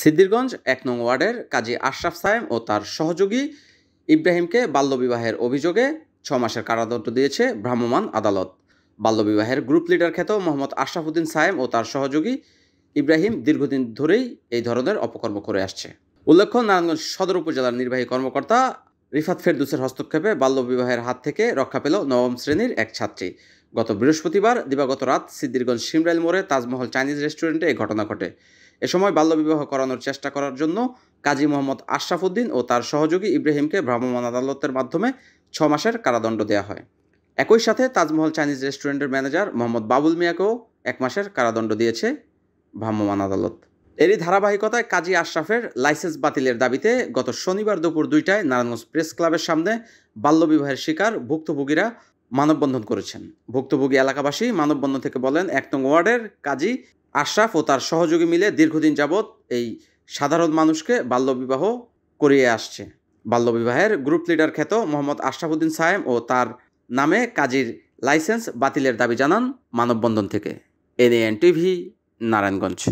সিদ্দিরগঞ্জ এক নং ওয়ার্ডের কাজী আশরাফ সায়েম ও তার সহযোগী ইব্রাহিমকে বাল্যবিবাহের অভিযোগে ছ মাসের কারাদণ্ড দিয়েছে ভ্রাম্যমাণ আদালত বাল্যবিবাহের গ্রুপ লিডার খ্যাত মোহাম্মদ আশরাফুদ্দিন সায়েম ও তার সহযোগী ইব্রাহিম দীর্ঘদিন ধরেই এই ধরনের অপকর্ম করে আসছে উল্লেখ্য নারায়ণগঞ্জ সদর উপজেলার নির্বাহী কর্মকর্তা রিফাত ফেরদুসের হস্তক্ষেপে বাল্যবিবাহের হাত থেকে রক্ষা পেল নবম শ্রেণীর এক ছাত্রী গত বৃহস্পতিবার দিবাগত রাত সিদ্দিরগঞ্জ সিমরাইল মোড়ে তাজমহল চাইনিজ রেস্টুরেন্টে এই ঘটনা ঘটে এ সময় বাল্যবিবাহ করানোর চেষ্টা করার জন্য কাজী মোহাম্মদ আশরাফুদ্দিন ও তার সহযোগী ইব্রাহিমকে ভ্রাম্যমাণ আদালতের মাধ্যমে ছ মাসের কারাদণ্ড দেওয়া হয় একই সাথে তাজমহল চাইনিজ রেস্টুরেন্টের ম্যানেজার মোহাম্মদ বাবুল মিয়াকেও এক মাসের কারাদণ্ড দিয়েছে ভ্রাম্যমাণ আদালত এরই ধারাবাহিকতায় কাজী আশরাফের লাইসেন্স বাতিলের দাবিতে গত শনিবার দুপুর দুইটায় নারায়ণগঞ্জ প্রেস ক্লাবের সামনে বাল্যবিবাহের শিকার ভুক্তভোগীরা মানববন্ধন করেছেন ভুক্তভোগী এলাকাবাসী মানববন্ধন থেকে বলেন এক নং ওয়ার্ডের কাজী আশরাফ ও তার সহযোগী মিলে দীর্ঘদিন যাবৎ এই সাধারণ মানুষকে বাল্যবিবাহ করিয়ে আসছে বাল্যবিবাহের গ্রুপ লিডার খ্যাত মোহাম্মদ আশরাফুদ্দিন সাহেম ও তার নামে কাজীর লাইসেন্স বাতিলের দাবি জানান মানববন্ধন থেকে এনএএন টিভি নারায়ণগঞ্জ